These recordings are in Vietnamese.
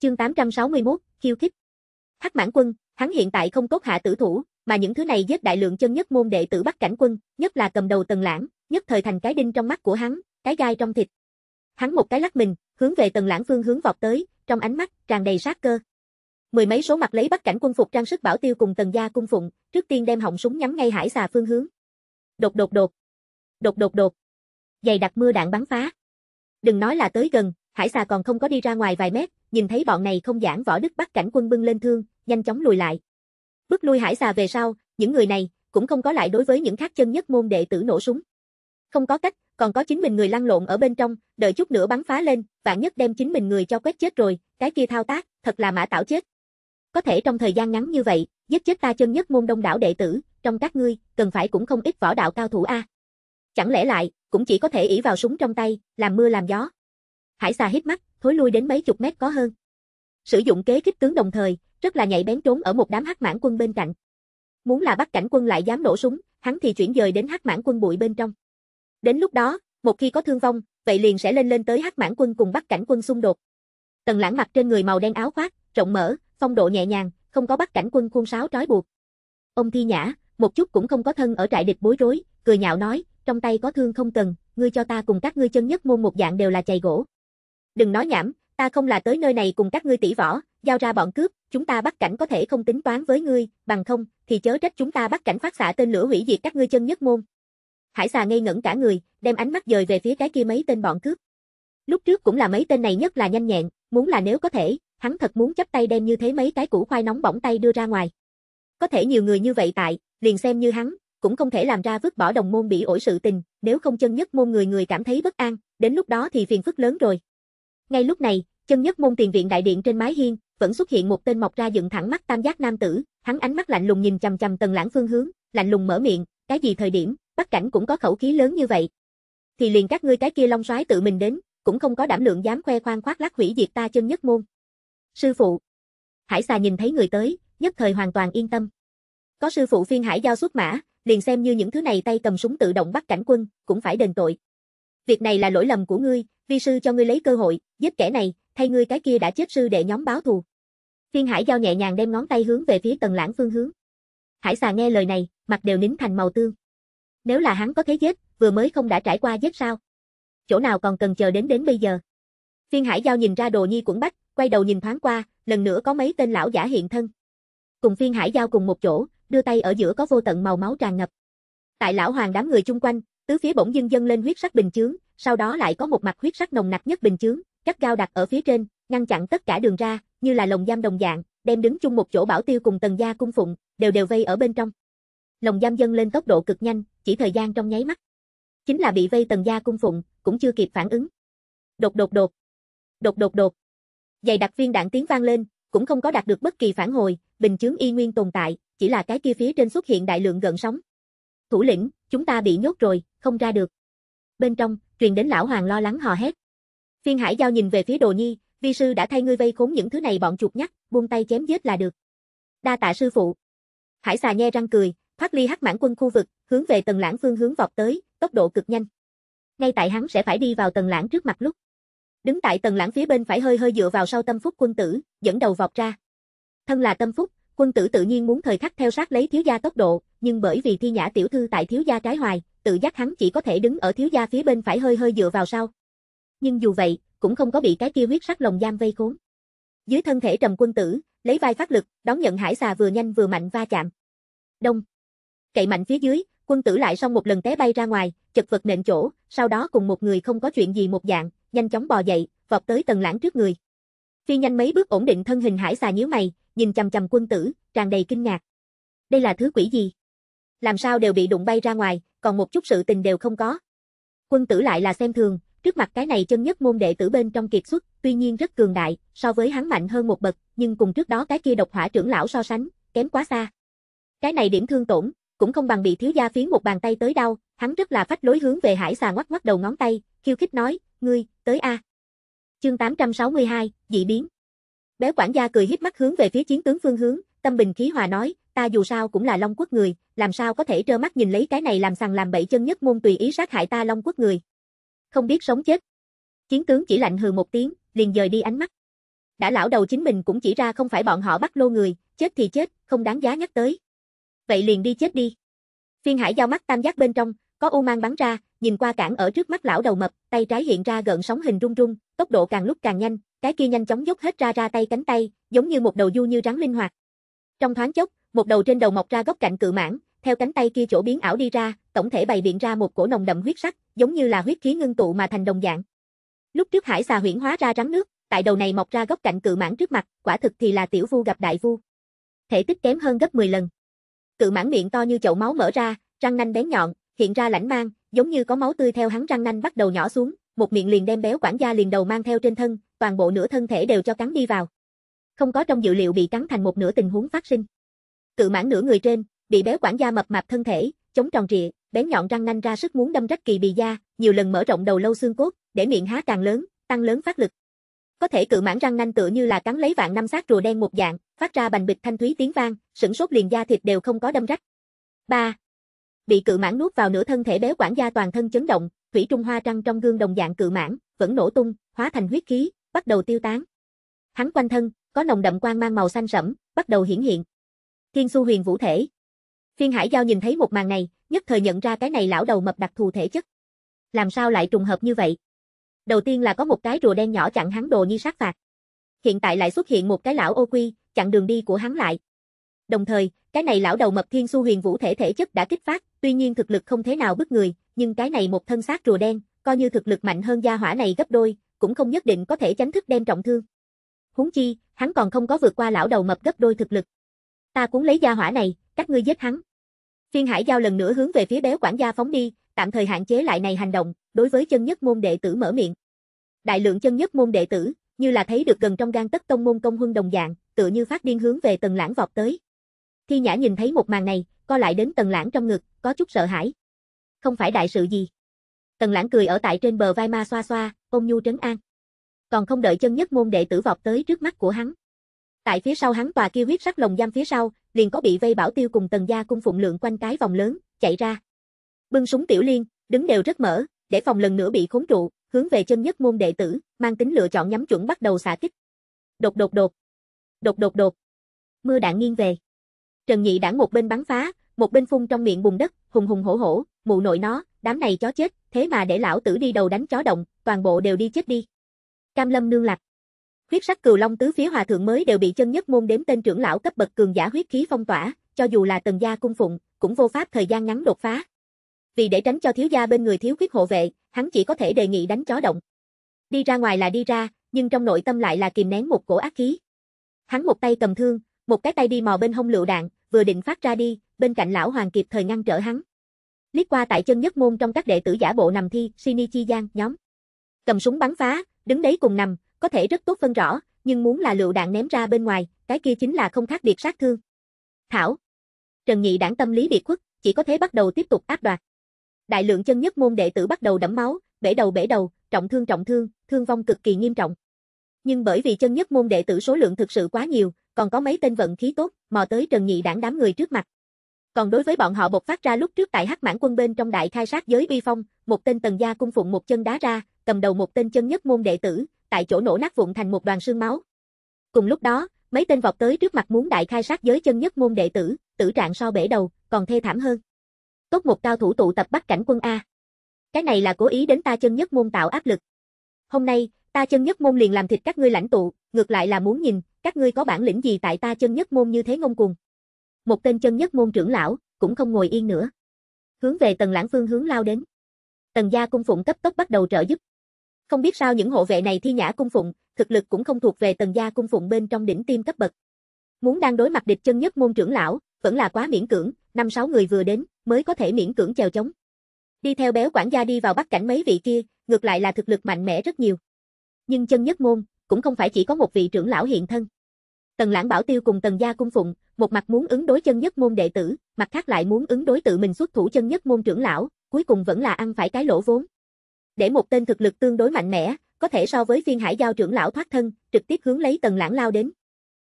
Chương 861, khiêu khích. Hắc Mãn Quân, hắn hiện tại không cốt hạ tử thủ, mà những thứ này giết đại lượng chân nhất môn đệ tử bắt Cảnh Quân, nhất là cầm đầu Tần Lãng, nhất thời thành cái đinh trong mắt của hắn, cái gai trong thịt. Hắn một cái lắc mình, hướng về Tần Lãng phương hướng vọt tới, trong ánh mắt tràn đầy sát cơ. Mười mấy số mặt lấy bắt Cảnh Quân phục trang sức bảo tiêu cùng Tần gia cung phụng, trước tiên đem họng súng nhắm ngay hải xà phương hướng. Đột đột đột. Đột đột đột. Dày đặc mưa đạn bắn phá. Đừng nói là tới gần, hải xà còn không có đi ra ngoài vài mét, nhìn thấy bọn này không giảng võ đức bắt cảnh quân bưng lên thương, nhanh chóng lùi lại. Bước lui hải xà về sau, những người này cũng không có lại đối với những khác chân nhất môn đệ tử nổ súng. Không có cách, còn có chính mình người lăn lộn ở bên trong, đợi chút nữa bắn phá lên, vạn nhất đem chính mình người cho quét chết rồi, cái kia thao tác, thật là mã tảo chết. Có thể trong thời gian ngắn như vậy, giết chết ta chân nhất môn đông đảo đệ tử, trong các ngươi, cần phải cũng không ít võ đạo cao thủ a. Chẳng lẽ lại, cũng chỉ có thể ỷ vào súng trong tay, làm mưa làm gió. Hải xà hít mắt, thối lui đến mấy chục mét có hơn. Sử dụng kế kích tướng đồng thời, rất là nhảy bén trốn ở một đám hắc mãn quân bên cạnh. Muốn là bắt cảnh quân lại dám nổ súng, hắn thì chuyển dời đến hắc mãn quân bụi bên trong. Đến lúc đó, một khi có thương vong, vậy liền sẽ lên lên tới hắc mãn quân cùng bắt cảnh quân xung đột. Tần Lãng mặc trên người màu đen áo khoác, rộng mở, phong độ nhẹ nhàng, không có bắt cảnh quân khuôn sáo trói buộc. Ông Thi Nhã, một chút cũng không có thân ở trại địch bối rối, cười nhạo nói, trong tay có thương không cần, ngươi cho ta cùng các ngươi chân nhất môn một dạng đều là chày gỗ. Đừng nói nhảm, ta không là tới nơi này cùng các ngươi tỷ võ, giao ra bọn cướp, chúng ta bắt cảnh có thể không tính toán với ngươi, bằng không, thì chớ trách chúng ta bắt cảnh phát xạ tên lửa hủy diệt các ngươi chân nhất môn. Hải xà ngây ngẩn cả người, đem ánh mắt dời về phía cái kia mấy tên bọn cướp. Lúc trước cũng là mấy tên này nhất là nhanh nhẹn, muốn là nếu có thể, hắn thật muốn chấp tay đem như thế mấy cái củ khoai nóng bỏng tay đưa ra ngoài. Có thể nhiều người như vậy tại, liền xem như hắn, cũng không thể làm ra vứt bỏ đồng môn bị ổi sự tình, nếu không chân nhất môn người người cảm thấy bất an, đến lúc đó thì phiền phức lớn rồi. Ngay lúc này, chân nhất môn tiền viện đại điện trên mái hiên, vẫn xuất hiện một tên mọc ra dựng thẳng mắt tam giác nam tử, hắn ánh mắt lạnh lùng nhìn chằm chằm Tần Lãng phương hướng, lạnh lùng mở miệng, cái gì thời điểm, Bắc cảnh cũng có khẩu khí lớn như vậy. Thì liền các ngươi cái kia long soái tự mình đến, cũng không có đảm lượng dám khoe khoang khoác lác hủy diệt ta chân nhất môn. Sư phụ. Hải xà nhìn thấy người tới, nhất thời hoàn toàn yên tâm. Có sư phụ phiên hải giao xuất mã, liền xem như những thứ này tay cầm súng tự động bắt cảnh quân, cũng phải đền tội. Việc này là lỗi lầm của ngươi, vi sư cho ngươi lấy cơ hội, giết kẻ này, thay ngươi cái kia đã chết sư đệ nhóm báo thù. Phiên Hải Giao nhẹ nhàng đem ngón tay hướng về phía Tần Lãng phương hướng. Hải xà nghe lời này, mặt đều nín thành màu tương. Nếu là hắn có thế giết, vừa mới không đã trải qua giết sao? Chỗ nào còn cần chờ đến đến bây giờ? Phiên Hải Giao nhìn ra đồ nhi quẩn bách, quay đầu nhìn thoáng qua, lần nữa có mấy tên lão giả hiện thân. Cùng Phiên Hải Giao cùng một chỗ, đưa tay ở giữa có vô tận màu máu tràn ngập. Tại lão hoàng đám người chung quanh, Tứ phía bỗng dưng dâng lên huyết sắc bình chướng, sau đó lại có một mặt huyết sắc nồng nặc nhất bình chướng, cắt gao đặt ở phía trên, ngăn chặn tất cả đường ra, như là lồng giam đồng dạng, đem đứng chung một chỗ bảo tiêu cùng tần gia cung phụng, đều đều vây ở bên trong. Lồng giam dâng lên tốc độ cực nhanh, chỉ thời gian trong nháy mắt. Chính là bị vây tần gia cung phụng, cũng chưa kịp phản ứng. Đột đột đột. Đột đột đột. Dày đặc viên đạn tiếng vang lên, cũng không có đạt được bất kỳ phản hồi, bình chướng y nguyên tồn tại, chỉ là cái kia phía trên xuất hiện đại lượng gần sóng. Thủ lĩnh, chúng ta bị nhốt rồi, không ra được. Bên trong, truyền đến lão hoàng lo lắng hò hét. Phiên Hải Giao nhìn về phía Đồ Nhi, vi sư đã thay ngươi vây khốn những thứ này bọn chuột nhắt, buông tay chém giết là được. Đa tạ sư phụ. Hải xà nhe răng cười, thoát ly hắc mãn quân khu vực, hướng về tầng lãng phương hướng vọt tới, tốc độ cực nhanh. Ngay tại hắn sẽ phải đi vào tầng lãng trước mặt lúc. Đứng tại tầng lãng phía bên phải hơi hơi dựa vào sau tâm phúc quân tử, dẫn đầu vọt ra. Thân là tâm phúc, quân tử tự nhiên muốn thời khắc theo sát lấy thiếu gia tốc độ, nhưng bởi vì thi nhã tiểu thư tại thiếu gia trái hoài, tự giác hắn chỉ có thể đứng ở thiếu gia phía bên phải hơi hơi dựa vào sau. Nhưng dù vậy, cũng không có bị cái kia huyết sắc lồng giam vây khốn. Dưới thân thể trầm quân tử, lấy vai phát lực, đón nhận hải xà vừa nhanh vừa mạnh va chạm. Đông. Cậy mạnh phía dưới, quân tử lại xong một lần té bay ra ngoài, chật vật nện chỗ, sau đó cùng một người không có chuyện gì một dạng, nhanh chóng bò dậy, vọt tới tầng lãng trước người. Phi nhanh mấy bước ổn định thân hình hải xà nhíu mày, nhìn chằm chằm quân tử, tràn đầy kinh ngạc. Đây là thứ quỷ gì? làm sao đều bị đụng bay ra ngoài, còn một chút sự tình đều không có. Quân tử lại là xem thường, trước mặt cái này chân nhất môn đệ tử bên trong kiệt xuất, tuy nhiên rất cường đại, so với hắn mạnh hơn một bậc, nhưng cùng trước đó cái kia độc hỏa trưởng lão so sánh, kém quá xa. Cái này điểm thương tổn, cũng không bằng bị thiếu gia phiến một bàn tay tới đau, hắn rất là phách lối hướng về hải xà ngoắc ngoắc đầu ngón tay, khiêu khích nói, ngươi, tới a. Chương 862, dị biến. Béo quản gia cười híp mắt hướng về phía chiến tướng phương hướng, tâm bình khí hòa nói, ta dù sao cũng là Long quốc người, làm sao có thể trơ mắt nhìn lấy cái này làm sằng làm bậy chân nhất môn tùy ý sát hại ta Long quốc người. Không biết sống chết. Chiến tướng chỉ lạnh hừ một tiếng, liền dời đi ánh mắt. Đã lão đầu chính mình cũng chỉ ra không phải bọn họ bắt lô người, chết thì chết, không đáng giá nhắc tới. Vậy liền đi chết đi. Phiên hải giao mắt tam giác bên trong, có u mang bắn ra, nhìn qua cản ở trước mắt lão đầu mập, tay trái hiện ra gợn sóng hình rung rung, tốc độ càng lúc càng nhanh, cái kia nhanh chóng dốc hết ra ra tay cánh tay, giống như một đầu du như rắn linh hoạt. Trong thoáng chốc, một đầu trên đầu mọc ra góc cạnh cự mãn, theo cánh tay kia chỗ biến ảo đi ra, tổng thể bày biện ra một cổ nồng đậm huyết sắc, giống như là huyết khí ngưng tụ mà thành đồng dạng. Lúc trước hải xà huyễn hóa ra rắn nước, tại đầu này mọc ra góc cạnh cự mãn trước mặt, quả thực thì là tiểu vu gặp đại vu. Thể tích kém hơn gấp 10 lần. Cự mãn miệng to như chậu máu mở ra, răng nanh bén nhọn, hiện ra lãnh mang, giống như có máu tươi theo hắn răng nanh bắt đầu nhỏ xuống, một miệng liền đem béo quản gia liền đầu mang theo trên thân, toàn bộ nửa thân thể đều cho cắn đi vào. Không có trong dự liệu bị cắn thành một nửa tình huống phát sinh. Cự mãn nửa người trên, bị béo quản gia mập mạp thân thể, chống tròn trịa, bén nhọn răng nanh ra sức muốn đâm rách kỳ bì da, nhiều lần mở rộng đầu lâu xương cốt, để miệng há càng lớn, tăng lớn phát lực. Có thể cự mãn răng nanh tựa như là cắn lấy vạn năm sát rùa đen một dạng, phát ra bành bịch thanh thúy tiếng vang, sững sốt liền da thịt đều không có đâm rách. 3. Bị cự mãn nuốt vào nửa thân thể béo quản gia toàn thân chấn động, thủy trung hoa trăng trong gương đồng dạng cự mãn, vẫn nổ tung, hóa thành huyết khí, bắt đầu tiêu tán. Hắn quanh thân, có nồng đậm quang mang màu xanh sẫm, bắt đầu hiển hiện, Thiên su huyền vũ thể. Phiên Hải Giao nhìn thấy một màn này, nhất thời nhận ra cái này lão đầu mập đặc thù thể chất. Làm sao lại trùng hợp như vậy? Đầu tiên là có một cái rùa đen nhỏ chặn hắn đồ như sát phạt. Hiện tại lại xuất hiện một cái lão ô quy, chặn đường đi của hắn lại. Đồng thời, cái này lão đầu mập thiên su huyền vũ thể thể chất đã kích phát, tuy nhiên thực lực không thế nào bức người, nhưng cái này một thân xác rùa đen, coi như thực lực mạnh hơn gia hỏa này gấp đôi, cũng không nhất định có thể tránh thức đem trọng thương. Huống chi, hắn còn không có vượt qua lão đầu mập gấp đôi thực lực. Ta cũng lấy gia hỏa này, các ngươi giết hắn. Phiên Hải Giao lần nữa hướng về phía béo quản gia phóng đi, tạm thời hạn chế lại này hành động, đối với chân nhất môn đệ tử mở miệng. Đại lượng chân nhất môn đệ tử, như là thấy được gần trong gan tất tông môn công huân đồng dạng, tựa như phát điên hướng về tần lãng vọt tới. Thi Nhã nhìn thấy một màn này, co lại đến tần lãng trong ngực, có chút sợ hãi. Không phải đại sự gì. Tần lãng cười ở tại trên bờ vai ma xoa xoa, ôm nhu trấn an. Còn không đợi chân nhất môn đệ tử vọt tới trước mắt của hắn, Tại phía sau hắn tòa kia huyết sắc lồng giam phía sau, liền có bị vây bảo tiêu cùng tần gia cung phụng lượng quanh cái vòng lớn, chạy ra. Bưng súng tiểu liên, đứng đều rất mở, để phòng lần nữa bị khốn trụ, hướng về chân nhất môn đệ tử, mang tính lựa chọn nhắm chuẩn bắt đầu xả kích. Đột đột đột. Đột đột đột. Mưa đạn nghiêng về. Trần Nhị đã một bên bắn phá, một bên phun trong miệng bùn đất, hùng hùng hổ hổ, mụ nội nó, đám này chó chết, thế mà để lão tử đi đầu đánh chó động, toàn bộ đều đi chết đi. Cam Lâm nương lạc. Huyết sắc cừu long tứ phía hòa thượng mới đều bị chân nhất môn đếm tên trưởng lão cấp bậc cường giả huyết khí phong tỏa, cho dù là tần gia cung phụng, cũng vô pháp thời gian ngắn đột phá. Vì để tránh cho thiếu gia bên người thiếu khuyết hộ vệ, hắn chỉ có thể đề nghị đánh chó động. Đi ra ngoài là đi ra, nhưng trong nội tâm lại là kìm nén một cổ ác khí. Hắn một tay cầm thương, một cái tay đi mò bên hông lựu đạn, vừa định phát ra đi, bên cạnh lão hoàng kịp thời ngăn trở hắn. Liếc qua tại chân nhất môn trong các đệ tử giả bộ nằm thi, Shinichi Giang, nhóm. Cầm súng bắn phá, đứng đấy cùng nằm, có thể rất tốt phân rõ, nhưng muốn là lựu đạn ném ra bên ngoài, cái kia chính là không khác biệt sát thương. Thảo. Trần Nhị đảng tâm lý biệt khuất, chỉ có thể bắt đầu tiếp tục áp đoạt. Đại lượng chân nhất môn đệ tử bắt đầu đẫm máu, bể đầu bể đầu, trọng thương trọng thương, thương vong cực kỳ nghiêm trọng. Nhưng bởi vì chân nhất môn đệ tử số lượng thực sự quá nhiều, còn có mấy tên vận khí tốt, mò tới Trần Nhị đảng đám người trước mặt. Còn đối với bọn họ bộc phát ra lúc trước tại Hắc Mãn quân bên trong đại khai sát giới bi phong, một tên tần gia cung phụng một chân đá ra, cầm đầu một tên chân nhất môn đệ tử, tại chỗ nổ nát vụn thành một đoàn xương máu. Cùng lúc đó, mấy tên vọt tới trước mặt muốn đại khai sát giới chân nhất môn đệ tử, tử trạng so bể đầu, còn thê thảm hơn. Tốt một cao thủ tụ tập bắt cảnh quân A. Cái này là cố ý đến ta chân nhất môn tạo áp lực. Hôm nay, ta chân nhất môn liền làm thịt các ngươi lãnh tụ, ngược lại là muốn nhìn, các ngươi có bản lĩnh gì tại ta chân nhất môn như thế ngông cuồng. Một tên chân nhất môn trưởng lão, cũng không ngồi yên nữa. Hướng về tần lãng phương hướng lao đến. Tần gia cung phụng cấp tốc bắt đầu trợ giúp. Không biết sao những hộ vệ này thi nhã cung phụng, thực lực cũng không thuộc về tần gia cung phụng bên trong đỉnh tiêm cấp bậc. Muốn đang đối mặt địch chân nhất môn trưởng lão, vẫn là quá miễn cưỡng, năm sáu người vừa đến, mới có thể miễn cưỡng chèo chống. Đi theo béo quản gia đi vào bắt cảnh mấy vị kia, ngược lại là thực lực mạnh mẽ rất nhiều. Nhưng chân nhất môn, cũng không phải chỉ có một vị trưởng lão hiện thân. Tần lãng bảo tiêu cùng tần gia cung phụng, một mặt muốn ứng đối chân nhất môn đệ tử, mặt khác lại muốn ứng đối tự mình xuất thủ chân nhất môn trưởng lão, cuối cùng vẫn là ăn phải cái lỗ vốn. Để một tên thực lực tương đối mạnh mẽ, có thể so với phiên hải giao trưởng lão thoát thân, trực tiếp hướng lấy Tần Lãng lao đến.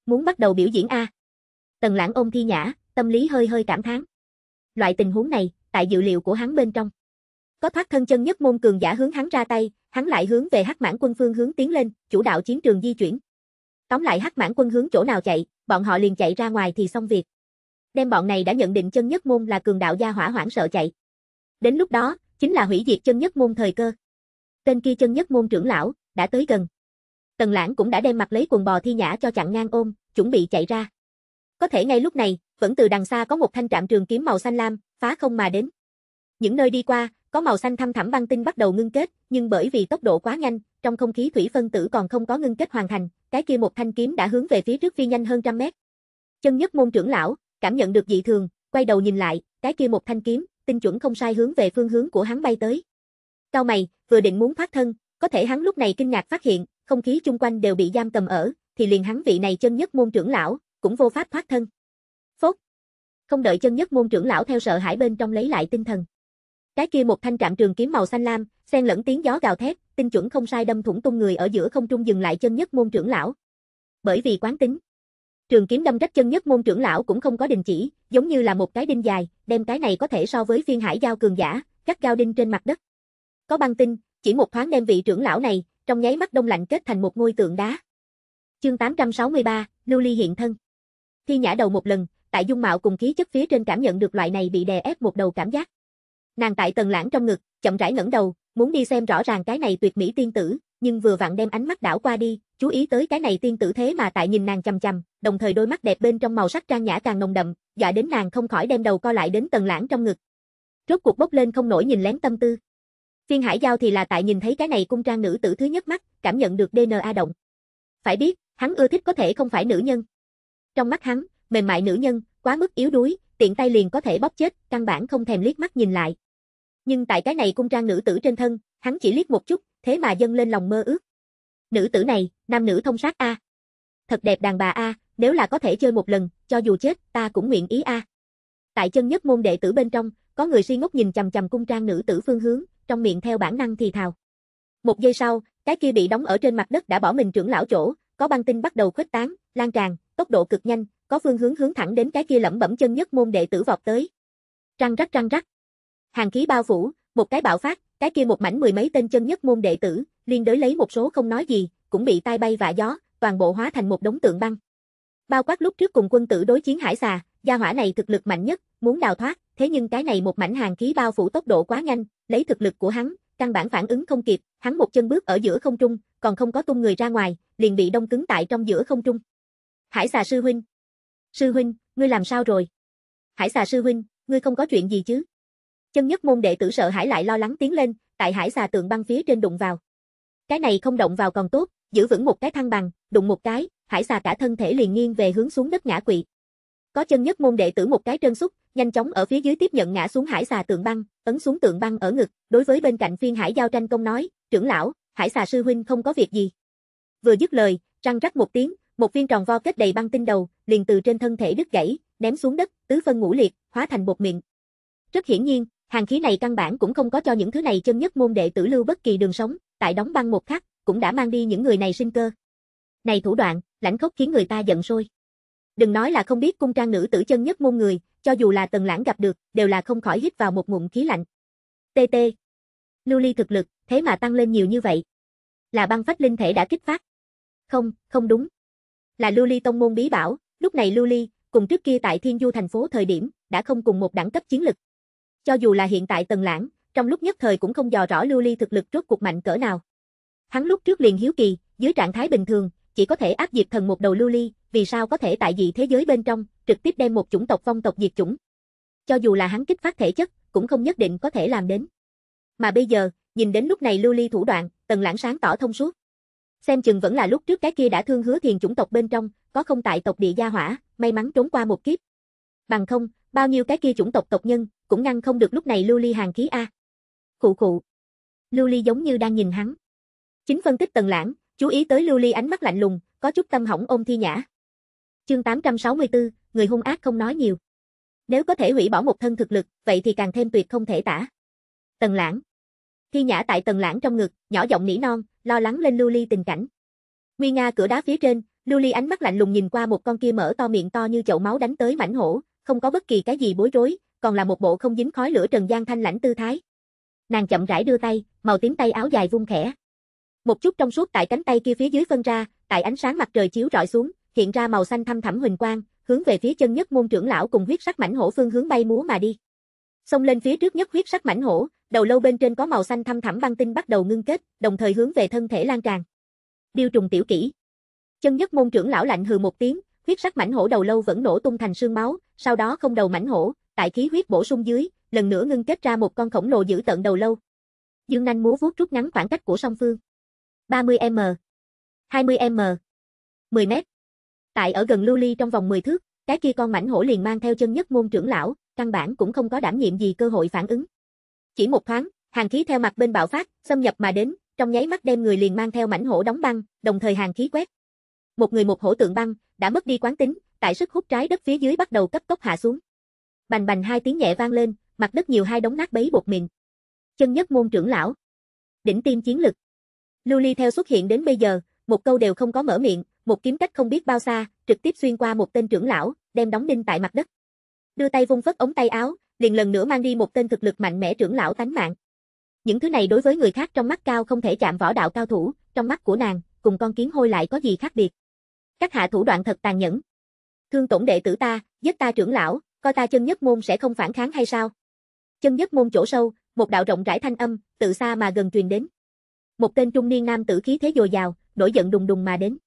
Muốn bắt đầu biểu diễn A. Tần Lãng ôm thi nhã, tâm lý hơi hơi cảm thán. Loại tình huống này, tại dự liệu của hắn bên trong. Có thoát thân chân nhất môn cường giả hướng hắn ra tay, hắn lại hướng về hắc mãn quân phương hướng tiến lên, chủ đạo chiến trường di chuyển. Tóm lại hắc mãn quân hướng chỗ nào chạy, bọn họ liền chạy ra ngoài thì xong việc. Đem bọn này đã nhận định chân nhất môn là cường đạo gia hỏa hoảng sợ chạy. Đến lúc đó, chính là hủy diệt chân nhất môn thời cơ. Tên kia chân nhất môn trưởng lão, đã tới gần. Tần lãng cũng đã đem mặt lấy quần bò thi nhã cho chặn ngang ôm, chuẩn bị chạy ra. Có thể ngay lúc này, vẫn từ đằng xa có một thanh trạm trường kiếm màu xanh lam, phá không mà đến. Những nơi đi qua, có màu xanh thâm thẳm băng tinh bắt đầu ngưng kết, nhưng bởi vì tốc độ quá nhanh, trong không khí thủy phân tử còn không có ngưng kết hoàn thành, cái kia một thanh kiếm đã hướng về phía trước phi nhanh hơn trăm mét. Chân nhất môn trưởng lão, cảm nhận được dị thường, quay đầu nhìn lại, cái kia một thanh kiếm, tinh chuẩn không sai hướng về phương hướng của hắn bay tới. Cao mày, vừa định muốn thoát thân, có thể hắn lúc này kinh ngạc phát hiện, không khí chung quanh đều bị giam cầm ở, thì liền hắn vị này chân nhất môn trưởng lão, cũng vô pháp thoát thân. Phốt! Không đợi chân nhất môn trưởng lão theo sợ hãi bên trong lấy lại tinh thần. Cái kia một thanh trạm trường kiếm màu xanh lam, xen lẫn tiếng gió gào thét, tinh chuẩn không sai đâm thủng tung người ở giữa không trung dừng lại chân nhất môn trưởng lão. Bởi vì quán tính, Trường kiếm đâm rách chân nhất môn trưởng lão cũng không có đình chỉ, giống như là một cái đinh dài, đem cái này có thể so với phiên hải giao cường giả, cắt cao đinh trên mặt đất. Có băng tinh, chỉ một thoáng đem vị trưởng lão này, trong nháy mắt đông lạnh kết thành một ngôi tượng đá. Chương 863, Lưu Ly hiện thân. Thi nhã đầu một lần, tại dung mạo cùng khí chất phía trên cảm nhận được loại này bị đè ép một đầu cảm giác. Nàng tại tầng lãng trong ngực, chậm rãi ngẩng đầu, muốn đi xem rõ ràng cái này tuyệt mỹ tiên tử, nhưng vừa vặn đem ánh mắt đảo qua đi, chú ý tới cái này tiên tử thế mà tại nhìn nàng chằm chằm, đồng thời đôi mắt đẹp bên trong màu sắc trang nhã càng nồng đậm, dọa đến nàng không khỏi đem đầu co lại đến tầng lãng trong ngực. Rốt cuộc bốc lên không nổi nhìn lén tâm tư. Phiên Hải Giao thì là tại nhìn thấy cái này cung trang nữ tử thứ nhất mắt, cảm nhận được DNA động. Phải biết, hắn ưa thích có thể không phải nữ nhân. Trong mắt hắn, mềm mại nữ nhân, quá mức yếu đuối, tiện tay liền có thể bóp chết, căn bản không thèm liếc mắt nhìn lại. Nhưng tại cái này cung trang nữ tử trên thân, hắn chỉ liếc một chút, thế mà dâng lên lòng mơ ước. Nữ tử này, nam nữ thông sát a. Thật đẹp đàn bà a, nếu là có thể chơi một lần, cho dù chết, ta cũng nguyện ý a. Tại chân nhất môn đệ tử bên trong, có người si ngốc nhìn chằm chằm cung trang nữ tử phương hướng, trong miệng theo bản năng thì thào. Một giây sau, cái kia bị đóng ở trên mặt đất đã bỏ mình trưởng lão chỗ, có băng tinh bắt đầu khuếch tán, lan tràn, tốc độ cực nhanh, có phương hướng hướng thẳng đến cái kia lẩm bẩm chân nhất môn đệ tử vọt tới. Răng rắc răng rắc. Hàng khí bao phủ, một cái bạo phát, cái kia một mảnh mười mấy tên chân nhất môn đệ tử, liên đối lấy một số không nói gì, cũng bị tai bay vạ gió, toàn bộ hóa thành một đống tượng băng. Bao quát lúc trước cùng quân tử đối chiến hải xà, gia hỏa này thực lực mạnh nhất, muốn đào thoát, thế nhưng cái này một mảnh hàng khí bao phủ tốc độ quá nhanh, lấy thực lực của hắn, căn bản phản ứng không kịp, hắn một chân bước ở giữa không trung, còn không có tung người ra ngoài, liền bị đông cứng tại trong giữa không trung. Hải xà sư huynh. Sư huynh, ngươi làm sao rồi? Hải xà sư huynh, ngươi không có chuyện gì chứ? Chân nhất môn đệ tử sợ hải lại lo lắng tiến lên, tại hải xà tượng băng phía trên đụng vào. Cái này không động vào còn tốt, giữ vững một cái thăng bằng, đụng một cái, hải xà cả thân thể liền nghiêng về hướng xuống đất ngã quỵ. Có chân nhất môn đệ tử một cái trơn xúc, nhanh chóng ở phía dưới tiếp nhận ngã xuống hải xà tượng băng, ấn xuống tượng băng ở ngực, đối với bên cạnh phiên hải giao tranh công nói, trưởng lão, hải xà sư huynh không có việc gì. Vừa dứt lời, răng rắc một tiếng, một viên tròn vo kết đầy băng tinh đầu, liền từ trên thân thể đứt gãy, ném xuống đất, tứ phân ngũ liệt, hóa thành bột miệng. Rất hiển nhiên, hàng khí này căn bản cũng không có cho những thứ này chân nhất môn đệ tử lưu bất kỳ đường sống, tại đóng băng một khắc, cũng đã mang đi những người này sinh cơ. Này thủ đoạn, lãnh khốc khiến người ta giận sôi. Đừng nói là không biết cung trang nữ tử chân nhất môn người, cho dù là tần lãng gặp được, đều là không khỏi hít vào một ngụm khí lạnh. TT. Lưu ly thực lực, thế mà tăng lên nhiều như vậy. Là băng phách linh thể đã kích phát. Không, không đúng. Là lưu ly tông môn bí bảo, lúc này lưu ly, cùng trước kia tại thiên du thành phố thời điểm, đã không cùng một đẳng cấp chiến lực. Cho dù là hiện tại tần lãng, trong lúc nhất thời cũng không dò rõ lưu ly thực lực rốt cuộc mạnh cỡ nào. Hắn lúc trước liền hiếu kỳ, dưới trạng thái bình thường, chỉ có thể áp diệt thần một đầu lưu ly, vì sao có thể tại dị thế giới bên trong, trực tiếp đem một chủng tộc phong tộc diệt chủng. Cho dù là hắn kích phát thể chất, cũng không nhất định có thể làm đến. Mà bây giờ, nhìn đến lúc này lưu ly thủ đoạn, tần lãng sáng tỏ thông suốt. Xem chừng vẫn là lúc trước cái kia đã thương hứa thiền chủng tộc bên trong, có không tại tộc địa gia hỏa, may mắn trốn qua một kiếp. Bằng không, bao nhiêu cái kia chủng tộc tộc nhân, cũng ngăn không được lúc này lưu ly hàng khí A. Khụ khụ. Lưu ly giống như đang nhìn hắn. Chính phân tích Tần Lãng, chú ý tới Lưu Ly ánh mắt lạnh lùng, có chút tâm hỏng ôm Thi Nhã. Chương 864, người hung ác không nói nhiều. Nếu có thể hủy bỏ một thân thực lực, vậy thì càng thêm tuyệt không thể tả. Tần Lãng. Thi Nhã tại Tần Lãng trong ngực, nhỏ giọng nỉ non, lo lắng lên Lưu Ly tình cảnh. Nguy nga cửa đá phía trên, Lưu Ly ánh mắt lạnh lùng nhìn qua một con kia mở to miệng to như chậu máu đánh tới mảnh hổ, không có bất kỳ cái gì bối rối, còn là một bộ không dính khói lửa trần gian thanh lãnh tư thái. Nàng chậm rãi đưa tay, màu tím tay áo dài vung khẽ. Một chút trong suốt tại cánh tay kia phía dưới phân ra, tại ánh sáng mặt trời chiếu rọi xuống, hiện ra màu xanh thâm thẳm huỳnh quang, hướng về phía chân nhất môn trưởng lão cùng huyết sắc mảnh hổ phương hướng bay múa mà đi. Xông lên phía trước nhất huyết sắc mảnh hổ, đầu lâu bên trên có màu xanh thâm thẳm băng tinh bắt đầu ngưng kết, đồng thời hướng về thân thể lan tràn. Điêu trùng tiểu kỹ. Chân nhất môn trưởng lão lạnh hừ một tiếng, huyết sắc mảnh hổ đầu lâu vẫn nổ tung thành xương máu, sau đó không đầu mảnh hổ, tại khí huyết bổ sung dưới, lần nữa ngưng kết ra một con khổng lồ giữ tận đầu lâu. Dương Nanh múa vuốt rút ngắn khoảng cách của song phương. 30m, 20m, 10m. Tại ở gần lưu ly trong vòng 10 thước, cái kia con mảnh hổ liền mang theo chân nhất môn trưởng lão, căn bản cũng không có đảm nhiệm gì cơ hội phản ứng. Chỉ một thoáng, hàng khí theo mặt bên bạo phát, xâm nhập mà đến, trong nháy mắt đem người liền mang theo mảnh hổ đóng băng, đồng thời hàng khí quét. Một người một hổ tượng băng, đã mất đi quán tính, tại sức hút trái đất phía dưới bắt đầu cấp tốc hạ xuống. Bành bành hai tiếng nhẹ vang lên, mặt đất nhiều hai đống nát bấy bột mịn. Chân nhất môn trưởng lão, đỉnh tiêm chiến lực. Lưu Ly theo xuất hiện đến bây giờ, một câu đều không có mở miệng, một kiếm cách không biết bao xa, trực tiếp xuyên qua một tên trưởng lão, đem đóng đinh tại mặt đất. Đưa tay vung phất ống tay áo, liền lần nữa mang đi một tên thực lực mạnh mẽ trưởng lão tánh mạng. Những thứ này đối với người khác trong mắt cao không thể chạm võ đạo cao thủ, trong mắt của nàng, cùng con kiến hôi lại có gì khác biệt. Các hạ thủ đoạn thật tàn nhẫn. Thương tổn đệ tử ta, giết ta trưởng lão, coi ta chân nhất môn sẽ không phản kháng hay sao? Chân nhất môn chỗ sâu, một đạo rộng rãi thanh âm, từ xa mà gần truyền đến. Một tên trung niên nam tử khí thế dồi dào, nổi giận đùng đùng mà đến.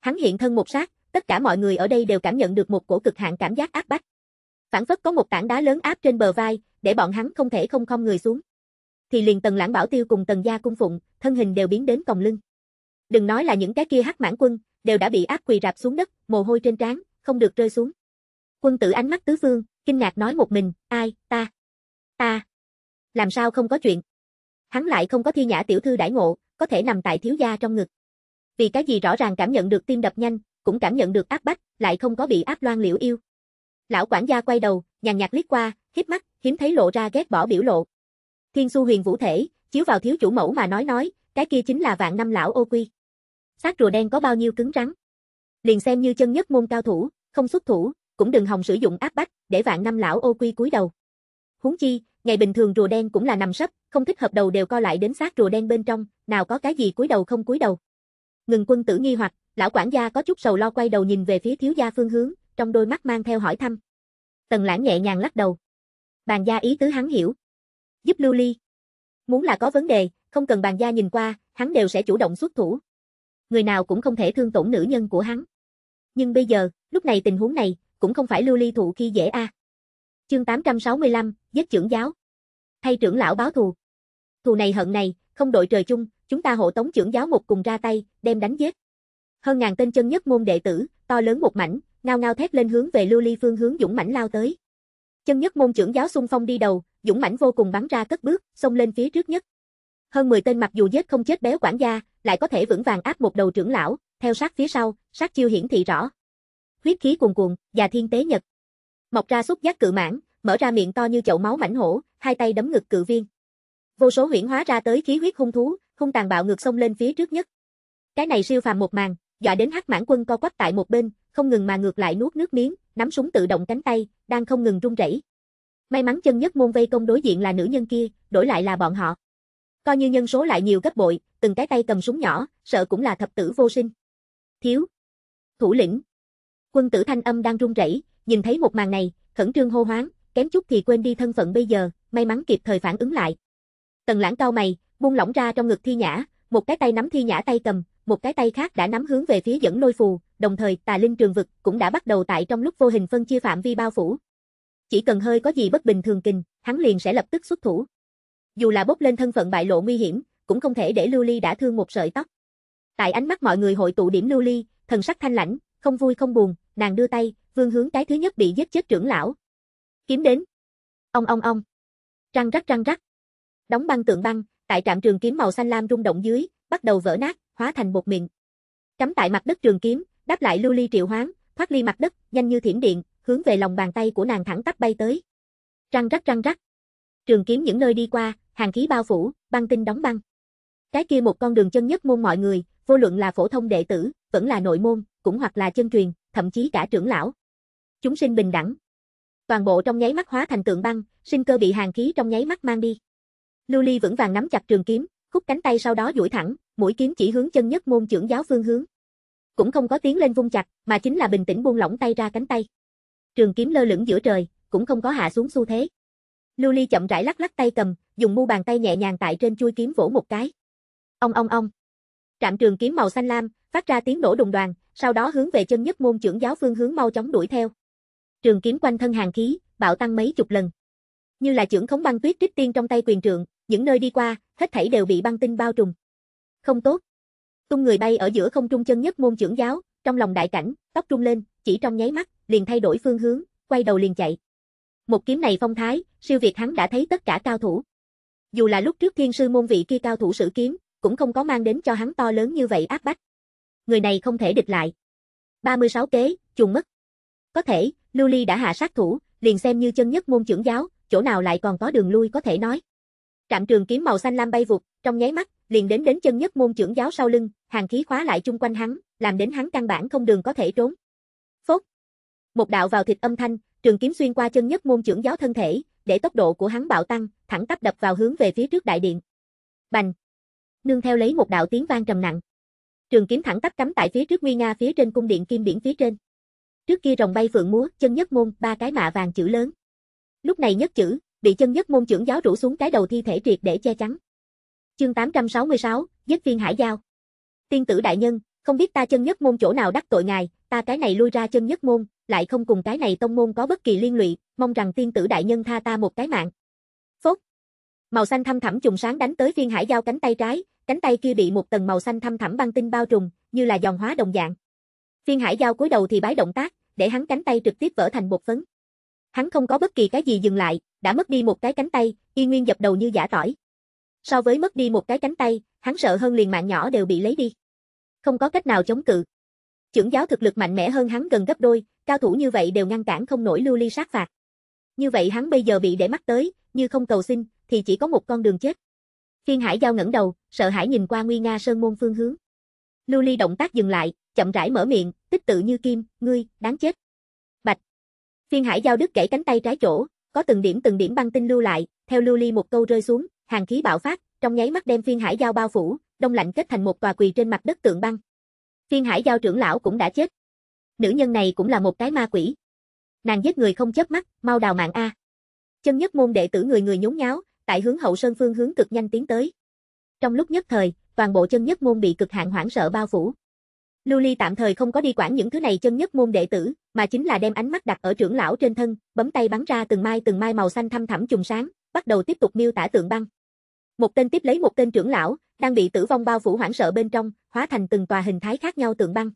Hắn hiện thân một sát, tất cả mọi người ở đây đều cảm nhận được một cổ cực hạn cảm giác áp bách. Phản phất có một tảng đá lớn áp trên bờ vai, để bọn hắn không thể không không người xuống. Thì liền Tần Lãng Bảo Tiêu cùng Tần Gia Cung Phụng, thân hình đều biến đến còng lưng. Đừng nói là những cái kia hắc mãn quân, đều đã bị áp quỳ rạp xuống đất, mồ hôi trên trán, không được rơi xuống. Quân tử ánh mắt tứ phương, kinh ngạc nói một mình, ai, ta, ta, làm sao không có chuyện, hắn lại không có thi nhã tiểu thư đãi ngộ, có thể nằm tại thiếu gia trong ngực. Vì cái gì rõ ràng cảm nhận được tim đập nhanh, cũng cảm nhận được áp bách, lại không có bị áp loan liễu yêu. Lão quản gia quay đầu, nhàn nhạt liếc qua, híp mắt, hiếm thấy lộ ra ghét bỏ biểu lộ. Thiên su huyền vũ thể, chiếu vào thiếu chủ mẫu mà nói nói, cái kia chính là vạn năm lão ô quy. sát rùa đen có bao nhiêu cứng rắn. Liền xem như chân nhất môn cao thủ, không xuất thủ, cũng đừng hòng sử dụng áp bách, để vạn năm lão ô quy cúi đầu. Huống chi, Ngày bình thường rùa đen cũng là nằm sấp, không thích hợp đầu đều co lại đến sát rùa đen bên trong, nào có cái gì cúi đầu không cúi đầu. Ngừng quân tử nghi hoặc, lão quản gia có chút sầu lo quay đầu nhìn về phía thiếu gia phương hướng, trong đôi mắt mang theo hỏi thăm. Tần lãng nhẹ nhàng lắc đầu. Bàn gia ý tứ hắn hiểu. Giúp lưu ly. Muốn là có vấn đề, không cần bàn gia nhìn qua, hắn đều sẽ chủ động xuất thủ. Người nào cũng không thể thương tổn nữ nhân của hắn. Nhưng bây giờ, lúc này tình huống này, cũng không phải lưu ly thụ khi dễ a. À. Chương 865, giết trưởng giáo. Thay trưởng lão báo thù. Thù này hận này, không đội trời chung, chúng ta hộ tống trưởng giáo một cùng ra tay, đem đánh giết. Hơn ngàn tên chân nhất môn đệ tử, to lớn một mảnh, ngao ngao thét lên hướng về Lưu Ly phương hướng dũng mãnh lao tới. Chân nhất môn trưởng giáo xung phong đi đầu, dũng mãnh vô cùng bắn ra cất bước, xông lên phía trước nhất. Hơn 10 tên mặc dù giết không chết béo quản gia, lại có thể vững vàng áp một đầu trưởng lão, theo sát phía sau, sát chiêu hiển thị rõ. Huyết khí cuồn cuộn và thiên tế nhật mọc ra xúc giác cự mãn, mở ra miệng to như chậu máu mảnh hổ, hai tay đấm ngực cự viên. Vô số huyễn hóa ra tới khí huyết hung thú, hung tàn bạo ngược xông lên phía trước nhất. Cái này siêu phàm một màn, dọa đến Hắc Mãn Quân co quắp tại một bên, không ngừng mà ngược lại nuốt nước miếng, nắm súng tự động cánh tay, đang không ngừng run rẩy. May mắn chân nhất môn vây công đối diện là nữ nhân kia, đổi lại là bọn họ. Coi như nhân số lại nhiều gấp bội, từng cái tay cầm súng nhỏ, sợ cũng là thập tử vô sinh. Thiếu. Thủ lĩnh. Quân tử thanh âm đang run rẩy, nhìn thấy một màn này, khẩn trương hô hoáng, kém chút thì quên đi thân phận bây giờ, may mắn kịp thời phản ứng lại. Tần lãng cao mày, buông lỏng ra trong ngực thi nhã, một cái tay nắm thi nhã tay cầm, một cái tay khác đã nắm hướng về phía dẫn lôi phù, đồng thời tà linh trường vực cũng đã bắt đầu tại trong lúc vô hình phân chia phạm vi bao phủ. Chỉ cần hơi có gì bất bình thường kình, hắn liền sẽ lập tức xuất thủ. Dù là bốc lên thân phận bại lộ nguy hiểm, cũng không thể để Lưu Ly đã thương một sợi tóc. Tại ánh mắt mọi người hội tụ điểm Lưu Ly, thần sắc thanh lãnh, không vui không buồn, nàng đưa tay, vương hướng cái thứ nhất bị giết chết trưởng lão. Kiếm đến. Ông ông ông. Răng rắc răng rắc. Đóng băng tượng băng, tại trạm trường kiếm màu xanh lam rung động dưới, bắt đầu vỡ nát, hóa thành bột mịn. Cắm tại mặt đất trường kiếm, đáp lại lưu ly triệu hoán, thoát ly mặt đất, nhanh như thiểm điện, hướng về lòng bàn tay của nàng thẳng tắp bay tới. Răng rắc răng rắc. Trường kiếm những nơi đi qua, hàng khí bao phủ, băng tinh đóng băng. Cái kia một con đường chân nhất môn mọi người, vô luận là phổ thông đệ tử, vẫn là nội môn, cũng hoặc là chân truyền, thậm chí cả trưởng lão. Chúng sinh bình đẳng. Toàn bộ trong nháy mắt hóa thành tượng băng, sinh cơ bị hàng khí trong nháy mắt mang đi. Lưu Ly vững vàng nắm chặt trường kiếm, khúc cánh tay sau đó duỗi thẳng, mũi kiếm chỉ hướng chân nhất môn trưởng giáo phương hướng. Cũng không có tiếng lên vung chặt, mà chính là bình tĩnh buông lỏng tay ra cánh tay. Trường kiếm lơ lửng giữa trời, cũng không có hạ xuống xu thế. Lưu Ly chậm rãi lắc lắc tay cầm, dùng mu bàn tay nhẹ nhàng tại trên chuôi kiếm vỗ một cái. Ong ong ong. Trạm trường kiếm màu xanh lam, phát ra tiếng nổ đùng đoàn sau đó hướng về chân nhất môn trưởng giáo phương hướng mau chóng đuổi theo. Trường kiếm quanh thân hàng khí, bạo tăng mấy chục lần. Như là trưởng khống băng tuyết trích tiên trong tay quyền trượng, những nơi đi qua, hết thảy đều bị băng tinh bao trùm. Không tốt. Tung người bay ở giữa không trung chân nhất môn trưởng giáo, trong lòng đại cảnh, tóc trung lên, chỉ trong nháy mắt, liền thay đổi phương hướng, quay đầu liền chạy. Một kiếm này phong thái, siêu việt hắn đã thấy tất cả cao thủ. Dù là lúc trước thiên sư môn vị kia cao thủ sử kiếm, cũng không có mang đến cho hắn to lớn như vậy áp bách người này không thể địch lại. 36 kế, trùng mất. Có thể, Lưu Ly đã hạ sát thủ, liền xem như chân nhất môn trưởng giáo, chỗ nào lại còn có đường lui có thể nói. Trạm trường kiếm màu xanh lam bay vụt, trong nháy mắt, liền đến đến chân nhất môn trưởng giáo sau lưng, hàng khí khóa lại chung quanh hắn, làm đến hắn căn bản không đường có thể trốn. Phốt. Một đạo vào thịt âm thanh, trường kiếm xuyên qua chân nhất môn trưởng giáo thân thể, để tốc độ của hắn bạo tăng, thẳng tắp đập vào hướng về phía trước đại điện. Bành. Nương theo lấy một đạo tiếng vang trầm nặng trường kiếm thẳng tắp cắm tại phía trước nguy nga phía trên cung điện kim biển phía trên. Trước kia rồng bay phượng múa, chân nhất môn, ba cái mạ vàng chữ lớn. Lúc này nhất chữ, bị chân nhất môn trưởng giáo rủ xuống cái đầu thi thể triệt để che chắn. Chương 866, giết viên hải giao. Tiên tử đại nhân, không biết ta chân nhất môn chỗ nào đắc tội ngài, ta cái này lui ra chân nhất môn, lại không cùng cái này tông môn có bất kỳ liên lụy, mong rằng tiên tử đại nhân tha ta một cái mạng. Phốt. Màu xanh thâm thẳm trùng sáng đánh tới viên hải giao cánh tay trái, cánh tay kia bị một tầng màu xanh thâm thẳm băng tinh bao trùm, như là giòn hóa đồng dạng. Phiên Hải Giao cúi đầu thì bái động tác, để hắn cánh tay trực tiếp vỡ thành bột phấn. Hắn không có bất kỳ cái gì dừng lại, đã mất đi một cái cánh tay, y nguyên dập đầu như giả tỏi. So với mất đi một cái cánh tay, hắn sợ hơn liền mạng nhỏ đều bị lấy đi. Không có cách nào chống cự. Trưởng giáo thực lực mạnh mẽ hơn hắn gần gấp đôi, cao thủ như vậy đều ngăn cản không nổi lưu ly sát phạt. Như vậy hắn bây giờ bị để mắt tới, như không cầu xin, thì chỉ có một con đường chết. Thiên Hải Giao ngẩng đầu, sợ hãi nhìn qua Nguy Nga Sơn môn phương hướng. Lưu Ly động tác dừng lại, chậm rãi mở miệng, tích tự như kim, ngươi, đáng chết. Bạch. Thiên Hải Giao đứt gãy cánh tay trái chỗ, có từng điểm từng điểm băng tinh lưu lại, theo Lưu Ly một câu rơi xuống, hàng khí bạo phát, trong nháy mắt đem Thiên Hải Giao bao phủ, đông lạnh kết thành một tòa quỳ trên mặt đất tượng băng. Thiên Hải Giao trưởng lão cũng đã chết. Nữ nhân này cũng là một cái ma quỷ. Nàng giết người không chớp mắt, mau đào mạng a. Chân nhất môn đệ tử người người nhốn nháo, tại hướng hậu sơn phương hướng cực nhanh tiến tới. Trong lúc nhất thời, toàn bộ chân nhất môn bị cực hạn hoảng sợ bao phủ. Lưu Ly tạm thời không có đi quản những thứ này chân nhất môn đệ tử, mà chính là đem ánh mắt đặt ở trưởng lão trên thân, bấm tay bắn ra từng mai từng mai màu xanh thâm thẳm trùng sáng, bắt đầu tiếp tục miêu tả tượng băng. Một tên tiếp lấy một tên trưởng lão, đang bị tử vong bao phủ hoảng sợ bên trong, hóa thành từng tòa hình thái khác nhau tượng băng.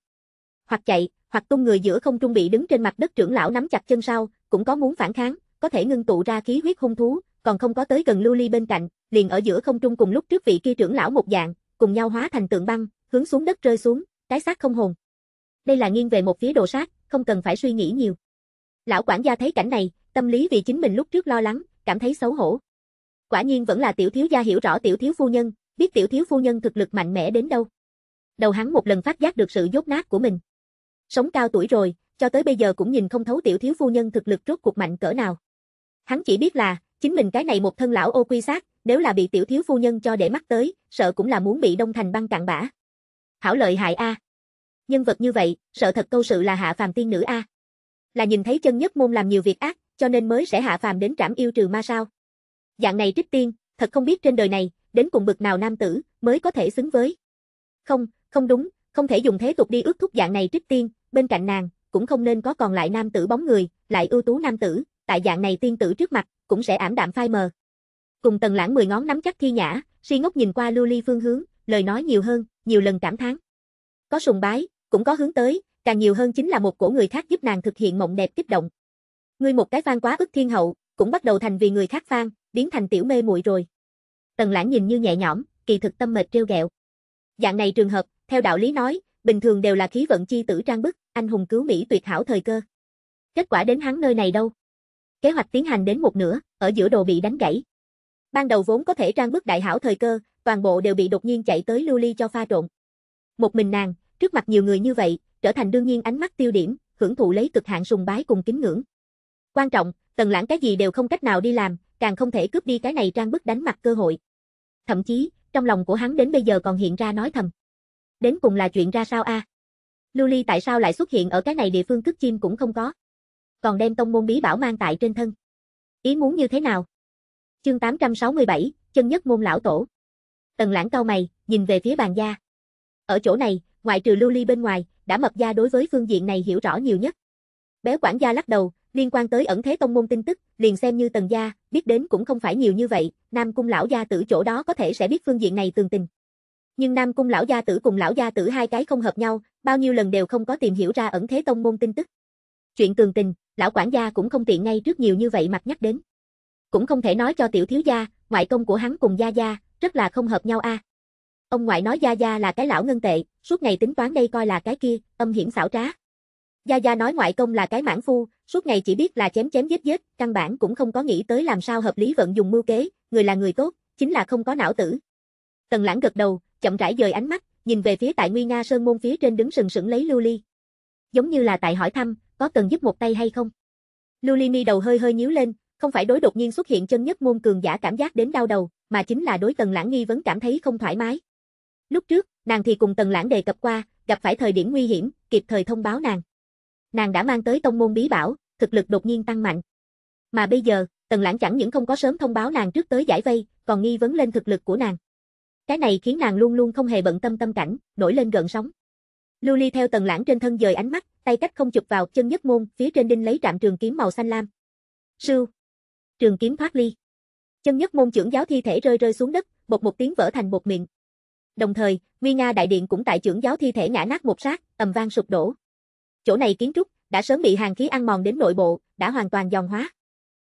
Hoặc chạy, hoặc tung người giữa không trung bị đứng trên mặt đất trưởng lão nắm chặt chân sau, cũng có muốn phản kháng, có thể ngưng tụ ra khí huyết hung thú, còn không có tới gần lưu ly bên cạnh, liền ở giữa không trung cùng lúc trước vị kia trưởng lão một dạng, cùng nhau hóa thành tượng băng, hướng xuống đất rơi xuống, cái xác không hồn. Đây là nghiêng về một phía đồ sát, không cần phải suy nghĩ nhiều. Lão quản gia thấy cảnh này, tâm lý vì chính mình lúc trước lo lắng, cảm thấy xấu hổ. Quả nhiên vẫn là tiểu thiếu gia hiểu rõ tiểu thiếu phu nhân, biết tiểu thiếu phu nhân thực lực mạnh mẽ đến đâu. Đầu hắn một lần phát giác được sự dốt nát của mình. Sống cao tuổi rồi, cho tới bây giờ cũng nhìn không thấu tiểu thiếu phu nhân thực lực rốt cuộc mạnh cỡ nào. Hắn chỉ biết là, Chính mình cái này một thân lão ô quy sát, nếu là bị tiểu thiếu phu nhân cho để mắt tới, sợ cũng là muốn bị đông thành băng cạn bã. Hảo lợi hại a. Nhân vật như vậy, sợ thật câu sự là hạ phàm tiên nữ a. Là nhìn thấy chân nhất môn làm nhiều việc ác, cho nên mới sẽ hạ phàm đến trảm yêu trừ ma sao. Dạng này trích tiên, thật không biết trên đời này, đến cùng bực nào nam tử, mới có thể xứng với. Không, không đúng, không thể dùng thế tục đi ước thúc dạng này trích tiên, bên cạnh nàng, cũng không nên có còn lại nam tử bóng người, lại ưu tú nam tử, tại dạng này tiên tử trước mặt, cũng sẽ ảm đạm phai mờ. Cùng tần lãng mười ngón nắm chắc thi nhã, si ngốc nhìn qua lưu ly phương hướng, lời nói nhiều hơn, nhiều lần cảm thán. Có sùng bái, cũng có hướng tới, càng nhiều hơn chính là một cổ người khác giúp nàng thực hiện mộng đẹp kích động. Ngươi một cái phan quá ức thiên hậu, cũng bắt đầu thành vì người khác phan, biến thành tiểu mê muội rồi. Tần lãng nhìn như nhẹ nhõm, kỳ thực tâm mệt trêu ghẹo. Dạng này trường hợp, theo đạo lý nói, bình thường đều là khí vận chi tử trang bức, anh hùng cứu Mỹ tuyệt hảo thời cơ. Kết quả đến hắn nơi này đâu? Kế hoạch tiến hành đến một nửa, ở giữa đồ bị đánh gãy. Ban đầu vốn có thể trang bức đại hảo thời cơ, toàn bộ đều bị đột nhiên chạy tới lưu ly cho pha trộn. Một mình nàng, trước mặt nhiều người như vậy, trở thành đương nhiên ánh mắt tiêu điểm, hưởng thụ lấy cực hạn sùng bái cùng kính ngưỡng. Quan trọng, tần lãng cái gì đều không cách nào đi làm, càng không thể cướp đi cái này trang bức đánh mặt cơ hội. Thậm chí, trong lòng của hắn đến bây giờ còn hiện ra nói thầm. Đến cùng là chuyện ra sao a? À? Lưu Ly tại sao lại xuất hiện ở cái này địa phương cướp chim cũng không có còn đem tông môn bí bảo mang tại trên thân. Ý muốn như thế nào? Chương 867, chân nhất môn lão tổ. Tần Lãng cao mày, nhìn về phía bàn gia. Ở chỗ này, ngoại trừ Lưu Ly bên ngoài, đã mập gia đối với phương diện này hiểu rõ nhiều nhất. Béo quản gia lắc đầu, liên quan tới ẩn thế tông môn tin tức, liền xem như Tần gia, biết đến cũng không phải nhiều như vậy, Nam cung lão gia tử chỗ đó có thể sẽ biết phương diện này tường tình. Nhưng Nam cung lão gia tử cùng lão gia tử hai cái không hợp nhau, bao nhiêu lần đều không có tìm hiểu ra ẩn thế tông môn tin tức. Chuyện tường tình, lão quản gia cũng không tiện ngay trước nhiều như vậy mặt nhắc đến. Cũng không thể nói cho tiểu thiếu gia, ngoại công của hắn cùng gia gia, rất là không hợp nhau a. À. Ông ngoại nói gia gia là cái lão ngân tệ, suốt ngày tính toán đây coi là cái kia, âm hiểm xảo trá. Gia gia nói ngoại công là cái mãn phu, suốt ngày chỉ biết là chém chém giết giết, căn bản cũng không có nghĩ tới làm sao hợp lý vận dụng mưu kế, người là người tốt, chính là không có não tử. Tần Lãng gật đầu, chậm rãi dời ánh mắt, nhìn về phía tại Nguy Nga Sơn môn phía trên đứng sừng sững lấy lưu ly. Giống như là tại hỏi thăm, có cần giúp một tay hay không? Lulini đầu hơi hơi nhíu lên, không phải đối đột nhiên xuất hiện chân nhất môn cường giả cảm giác đến đau đầu, mà chính là đối Tần Lãng nghi vấn cảm thấy không thoải mái. Lúc trước, nàng thì cùng Tần Lãng đề cập qua, gặp phải thời điểm nguy hiểm, kịp thời thông báo nàng. Nàng đã mang tới tông môn bí bảo, thực lực đột nhiên tăng mạnh. Mà bây giờ, Tần Lãng chẳng những không có sớm thông báo nàng trước tới giải vây, còn nghi vấn lên thực lực của nàng. Cái này khiến nàng luôn luôn không hề bận tâm tâm cảnh, nổi lên gợn sóng. Lưu Ly theo tầng lãng trên thân dời ánh mắt, tay cách không chụp vào chân nhất môn, phía trên đinh lấy trạm trường kiếm màu xanh lam. Sưu. Trường kiếm thoát ly. Chân nhất môn trưởng giáo thi thể rơi rơi xuống đất, bột một tiếng vỡ thành bột miệng. Đồng thời, Nguy Nga đại điện cũng tại trưởng giáo thi thể ngã nát một sát, ầm vang sụp đổ. Chỗ này kiến trúc đã sớm bị hàng khí ăn mòn đến nội bộ, đã hoàn toàn giòn hóa.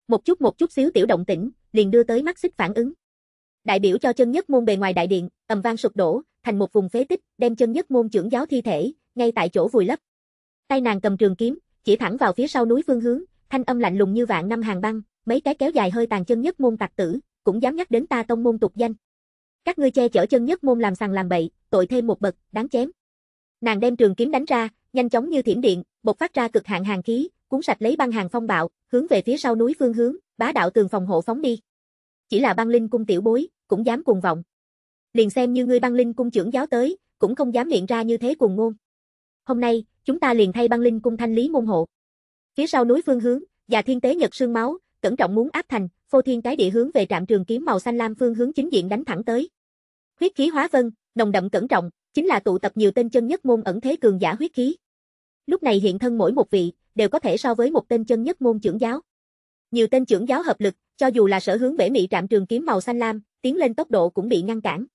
Một chút một chút xíu tiểu động tĩnh, liền đưa tới mắt xích phản ứng. Đại biểu cho chân nhất môn bề ngoài đại điện, ầm vang sụp đổ, thành một vùng phế tích, đem chân nhất môn trưởng giáo thi thể, ngay tại chỗ vùi lấp. Tay nàng cầm trường kiếm, chỉ thẳng vào phía sau núi phương hướng, thanh âm lạnh lùng như vạn năm hàng băng, mấy cái kéo dài hơi tàn chân nhất môn tặc tử, cũng dám nhắc đến ta tông môn tục danh. Các ngươi che chở chân nhất môn làm sằng làm bậy, tội thêm một bậc, đáng chém. Nàng đem trường kiếm đánh ra, nhanh chóng như thiểm điện, bộc phát ra cực hạn hàng khí, cuốn sạch lấy băng hàng phong bạo, hướng về phía sau núi phương hướng, bá đạo tường phòng hộ phóng đi. Chỉ là băng linh cung tiểu bối, cũng dám cuồng vọng liền xem như ngươi băng linh cung trưởng giáo tới, cũng không dám miệng ra như thế cùng ngôn. Hôm nay, chúng ta liền thay băng linh cung thanh lý môn hộ. Phía sau núi phương hướng, và thiên tế nhật sương máu, cẩn trọng muốn áp thành, phô thiên cái địa hướng về trạm trường kiếm màu xanh lam phương hướng chính diện đánh thẳng tới. Huyết khí hóa vân, nồng đậm cẩn trọng, chính là tụ tập nhiều tên chân nhất môn ẩn thế cường giả huyết khí. Lúc này hiện thân mỗi một vị, đều có thể so với một tên chân nhất môn trưởng giáo. Nhiều tên trưởng giáo hợp lực, cho dù là sở hướng bể mị trạm trường kiếm màu xanh lam, tiến lên tốc độ cũng bị ngăn cản.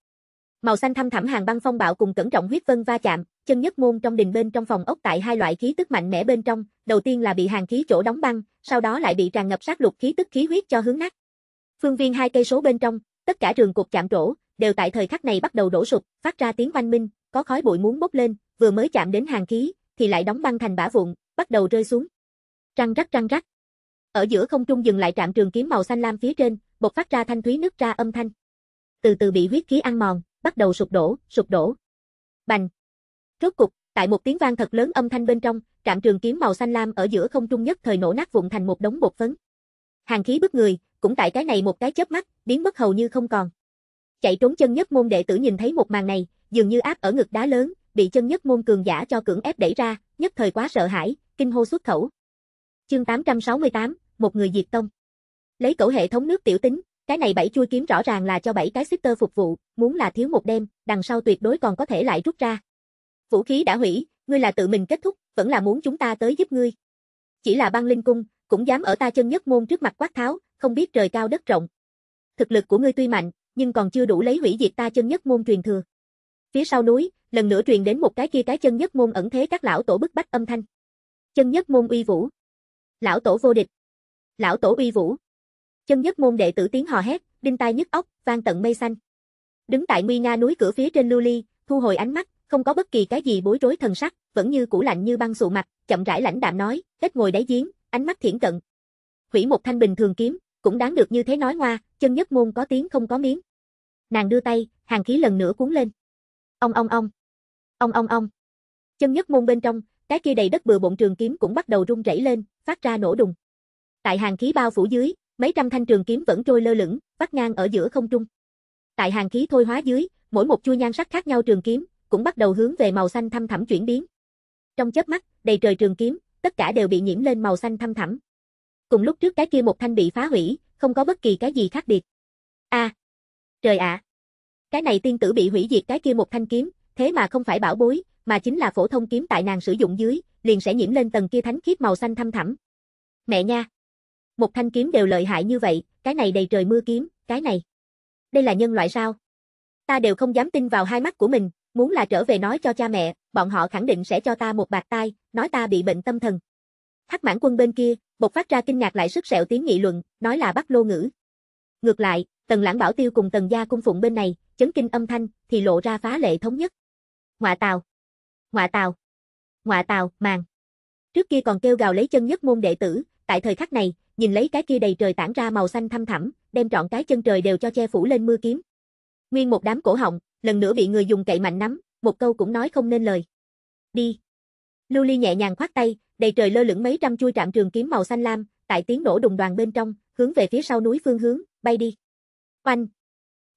Màu xanh thâm thẳm hàng băng phong bạo cùng cẩn trọng huyết vân va chạm, chân nhất môn trong đình bên trong phòng ốc tại hai loại khí tức mạnh mẽ bên trong, đầu tiên là bị hàng khí chỗ đóng băng, sau đó lại bị tràn ngập sát lục khí tức khí huyết cho hướng nát. Phương viên hai cây số bên trong, tất cả trường cục chạm trổ, đều tại thời khắc này bắt đầu đổ sụp, phát ra tiếng oanh minh, có khói bụi muốn bốc lên, vừa mới chạm đến hàng khí, thì lại đóng băng thành bã vụn, bắt đầu rơi xuống. răng rắc răng rắc. Ở giữa không trung dừng lại trạm trường kiếm màu xanh lam phía trên, bộc phát ra thanh thúy nứt ra âm thanh. Từ từ bị huyết khí ăn mòn bắt đầu sụp đổ, sụp đổ. Bành. Rốt cục, tại một tiếng vang thật lớn âm thanh bên trong, trạm trường kiếm màu xanh lam ở giữa không trung nhất thời nổ nát vụn thành một đống bột phấn. Hàng khí bức người, cũng tại cái này một cái chớp mắt, biến mất hầu như không còn. Chạy trốn chân nhất môn đệ tử nhìn thấy một màn này, dường như áp ở ngực đá lớn, bị chân nhất môn cường giả cho cưỡng ép đẩy ra, nhất thời quá sợ hãi, kinh hô xuất khẩu. Chương 868, một người diệt tông. Lấy cẩu hệ thống nước tiểu tính, cái này bảy chui kiếm rõ ràng là cho bảy cái sister phục vụ, muốn là thiếu một đêm, đằng sau tuyệt đối còn có thể lại rút ra. Vũ khí đã hủy, ngươi là tự mình kết thúc, vẫn là muốn chúng ta tới giúp ngươi. Chỉ là băng linh cung, cũng dám ở ta chân nhất môn trước mặt quát tháo, không biết trời cao đất rộng. Thực lực của ngươi tuy mạnh, nhưng còn chưa đủ lấy hủy diệt ta chân nhất môn truyền thừa. Phía sau núi, lần nữa truyền đến một cái kia cái chân nhất môn ẩn thế các lão tổ bức bách âm thanh. Chân nhất môn uy vũ. Lão tổ vô địch. Lão tổ uy vũ. Chân nhất môn đệ tử tiếng hò hét, đinh tai nhức óc, vang tận mây xanh. Đứng tại nguy nga núi cửa phía trên lưu ly, thu hồi ánh mắt, không có bất kỳ cái gì bối rối thần sắc, vẫn như cũ lạnh như băng sụ mặt, chậm rãi lãnh đạm nói, ít ngồi đáy giếng, ánh mắt thiển cận. Hủy một thanh bình thường kiếm, cũng đáng được như thế nói ngoa, chân nhất môn có tiếng không có miếng. Nàng đưa tay, hàng khí lần nữa cuốn lên. Ông ông ông. Ông ông ông. Chân nhất môn bên trong, cái kia đầy đất bừa bộn trường kiếm cũng bắt đầu rung rẩy lên, phát ra nổ đùng. Tại hàng khí bao phủ dưới, mấy trăm thanh trường kiếm vẫn trôi lơ lửng, vắt ngang ở giữa không trung. Tại hàng khí thôi hóa dưới, mỗi một chuôi nhan sắc khác nhau trường kiếm, cũng bắt đầu hướng về màu xanh thâm thẳm chuyển biến. Trong chớp mắt, đầy trời trường kiếm, tất cả đều bị nhiễm lên màu xanh thâm thẳm. Cùng lúc trước cái kia một thanh bị phá hủy, không có bất kỳ cái gì khác biệt. A, à, trời ạ. À. Cái này tiên tử bị hủy diệt cái kia một thanh kiếm, thế mà không phải bảo bối, mà chính là phổ thông kiếm tại nàng sử dụng dưới, liền sẽ nhiễm lên tầng kia thánh khiết màu xanh thâm thẳm. Mẹ nha. Một thanh kiếm đều lợi hại như vậy, cái này đầy trời mưa kiếm, cái này. Đây là nhân loại sao? Ta đều không dám tin vào hai mắt của mình, muốn là trở về nói cho cha mẹ, bọn họ khẳng định sẽ cho ta một bạc tai, nói ta bị bệnh tâm thần. Hắc mãn quân bên kia, bộc phát ra kinh ngạc lại sức sẹo tiếng nghị luận, nói là bắt lô ngữ. Ngược lại, tần lãng bảo tiêu cùng tần gia cung phụng bên này, chấn kinh âm thanh, thì lộ ra phá lệ thống nhất. Ngoạ tàu. Ngoạ tàu. Ngoạ tàu, màng. Trước kia còn kêu gào lấy chân nhất môn đệ tử, tại thời khắc này, nhìn lấy cái kia đầy trời tản ra màu xanh thăm thẳm, đem trọn cái chân trời đều cho che phủ lên mưa kiếm. Nguyên một đám cổ họng, lần nữa bị người dùng cậy mạnh nắm, một câu cũng nói không nên lời. Đi. Lưu Ly nhẹ nhàng khoát tay, đầy trời lơ lửng mấy trăm chui trạm trường kiếm màu xanh lam, tại tiếng nổ đùng đoàn bên trong, hướng về phía sau núi phương hướng, bay đi. Oanh.